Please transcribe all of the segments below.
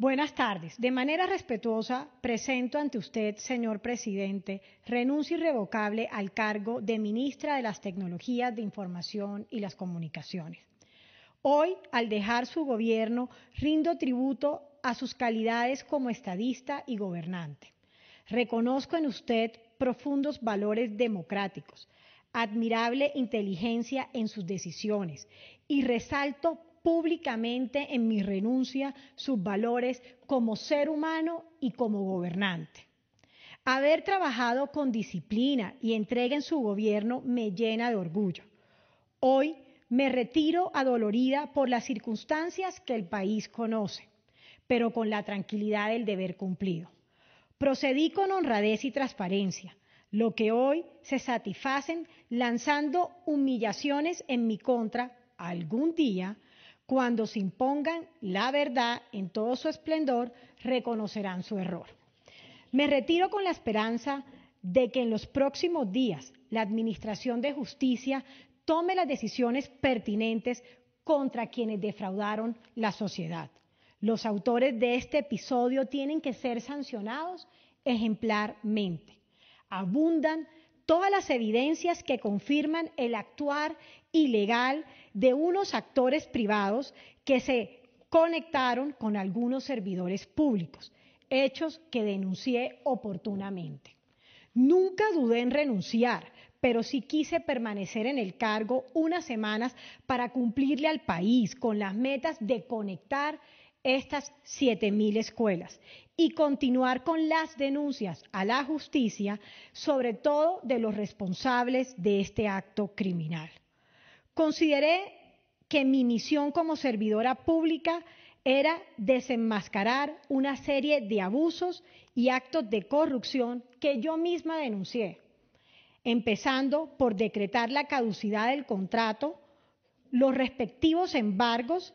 Buenas tardes. De manera respetuosa, presento ante usted, señor presidente, renuncia irrevocable al cargo de ministra de las Tecnologías de Información y las Comunicaciones. Hoy, al dejar su gobierno, rindo tributo a sus calidades como estadista y gobernante. Reconozco en usted profundos valores democráticos, admirable inteligencia en sus decisiones y resalto públicamente en mi renuncia sus valores como ser humano y como gobernante. Haber trabajado con disciplina y entrega en su gobierno me llena de orgullo. Hoy me retiro adolorida por las circunstancias que el país conoce, pero con la tranquilidad del deber cumplido. Procedí con honradez y transparencia, lo que hoy se satisfacen lanzando humillaciones en mi contra algún día cuando se impongan la verdad en todo su esplendor, reconocerán su error. Me retiro con la esperanza de que en los próximos días la Administración de Justicia tome las decisiones pertinentes contra quienes defraudaron la sociedad. Los autores de este episodio tienen que ser sancionados ejemplarmente. Abundan todas las evidencias que confirman el actuar ilegal de unos actores privados que se conectaron con algunos servidores públicos, hechos que denuncié oportunamente. Nunca dudé en renunciar, pero sí quise permanecer en el cargo unas semanas para cumplirle al país con las metas de conectar estas mil escuelas y continuar con las denuncias a la justicia, sobre todo de los responsables de este acto criminal. Consideré que mi misión como servidora pública era desenmascarar una serie de abusos y actos de corrupción que yo misma denuncié, empezando por decretar la caducidad del contrato, los respectivos embargos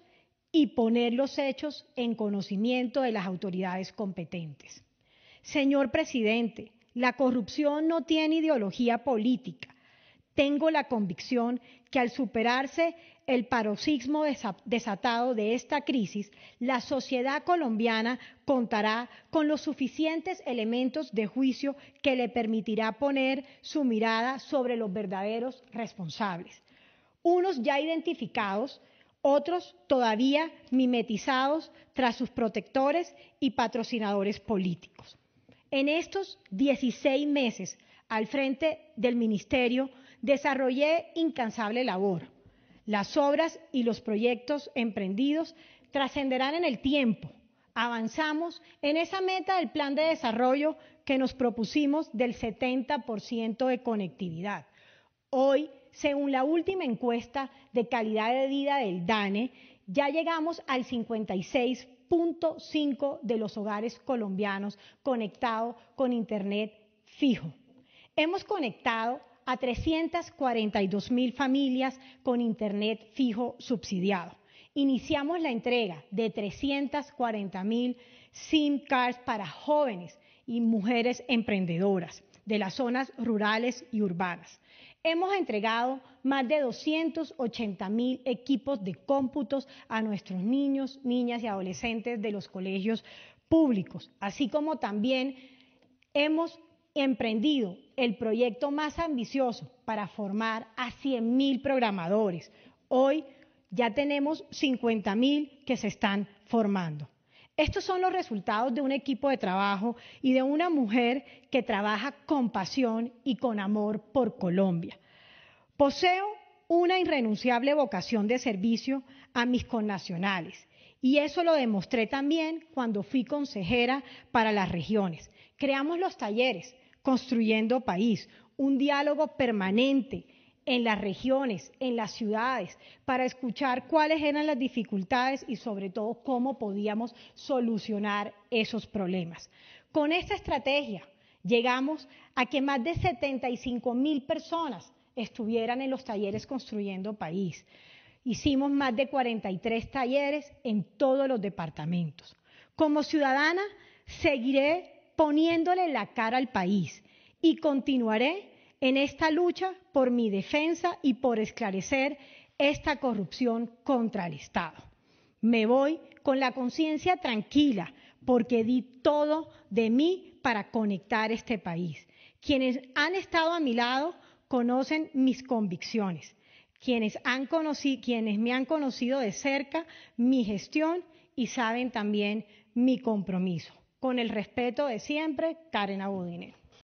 y poner los hechos en conocimiento de las autoridades competentes. Señor presidente, la corrupción no tiene ideología política. Tengo la convicción que al superarse el paroxismo desatado de esta crisis, la sociedad colombiana contará con los suficientes elementos de juicio que le permitirá poner su mirada sobre los verdaderos responsables. Unos ya identificados, otros todavía mimetizados tras sus protectores y patrocinadores políticos. En estos 16 meses al frente del Ministerio desarrollé incansable labor. Las obras y los proyectos emprendidos trascenderán en el tiempo. Avanzamos en esa meta del plan de desarrollo que nos propusimos del 70% de conectividad. Hoy según la última encuesta de calidad de vida del DANE, ya llegamos al 56.5 de los hogares colombianos conectados con Internet fijo. Hemos conectado a 342 mil familias con Internet fijo subsidiado. Iniciamos la entrega de 340 mil SIM cards para jóvenes y mujeres emprendedoras de las zonas rurales y urbanas. Hemos entregado más de 280 mil equipos de cómputos a nuestros niños, niñas y adolescentes de los colegios públicos, así como también hemos emprendido el proyecto más ambicioso para formar a 100 mil programadores. Hoy ya tenemos 50 mil que se están formando. Estos son los resultados de un equipo de trabajo y de una mujer que trabaja con pasión y con amor por Colombia. Poseo una irrenunciable vocación de servicio a mis connacionales y eso lo demostré también cuando fui consejera para las regiones. Creamos los talleres Construyendo País, un diálogo permanente en las regiones, en las ciudades, para escuchar cuáles eran las dificultades y sobre todo cómo podíamos solucionar esos problemas. Con esta estrategia llegamos a que más de 75 mil personas estuvieran en los talleres construyendo país. Hicimos más de 43 talleres en todos los departamentos. Como ciudadana, seguiré poniéndole la cara al país y continuaré en esta lucha por mi defensa y por esclarecer esta corrupción contra el Estado. Me voy con la conciencia tranquila porque di todo de mí para conectar este país. Quienes han estado a mi lado conocen mis convicciones. Quienes, han quienes me han conocido de cerca, mi gestión y saben también mi compromiso. Con el respeto de siempre, Karen Abudinero.